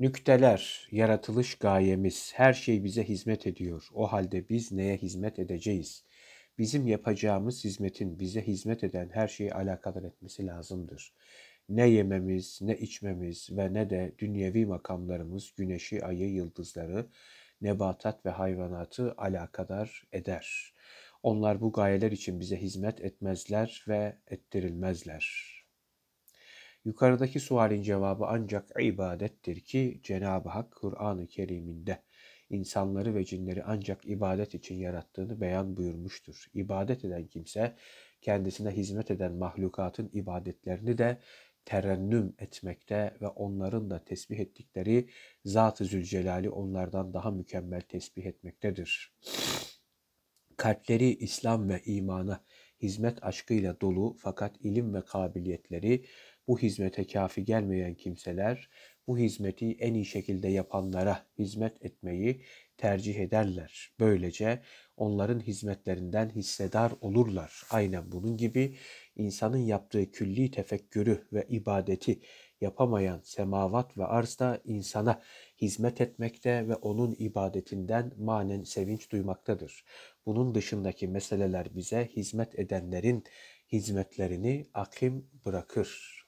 Nükteler, yaratılış gayemiz, her şey bize hizmet ediyor. O halde biz neye hizmet edeceğiz? Bizim yapacağımız hizmetin bize hizmet eden her şeyi alakadar etmesi lazımdır. Ne yememiz, ne içmemiz ve ne de dünyevi makamlarımız güneşi, ayı, yıldızları, nebatat ve hayvanatı alakadar eder. Onlar bu gayeler için bize hizmet etmezler ve ettirilmezler.'' Yukarıdaki sualin cevabı ancak ibadettir ki Cenab-ı Hak Kur'an-ı Kerim'inde insanları ve cinleri ancak ibadet için yarattığını beyan buyurmuştur. İbadet eden kimse kendisine hizmet eden mahlukatın ibadetlerini de terennüm etmekte ve onların da tesbih ettikleri Zat-ı Zülcelali onlardan daha mükemmel tesbih etmektedir. Kalpleri İslam ve imana hizmet aşkıyla dolu fakat ilim ve kabiliyetleri bu hizmete kafi gelmeyen kimseler bu hizmeti en iyi şekilde yapanlara hizmet etmeyi tercih ederler. Böylece onların hizmetlerinden hissedar olurlar. Aynen bunun gibi insanın yaptığı külli tefekkürü ve ibadeti yapamayan semavat ve arzda insana hizmet etmekte ve onun ibadetinden manen sevinç duymaktadır. Bunun dışındaki meseleler bize hizmet edenlerin hizmetlerini akim bırakır.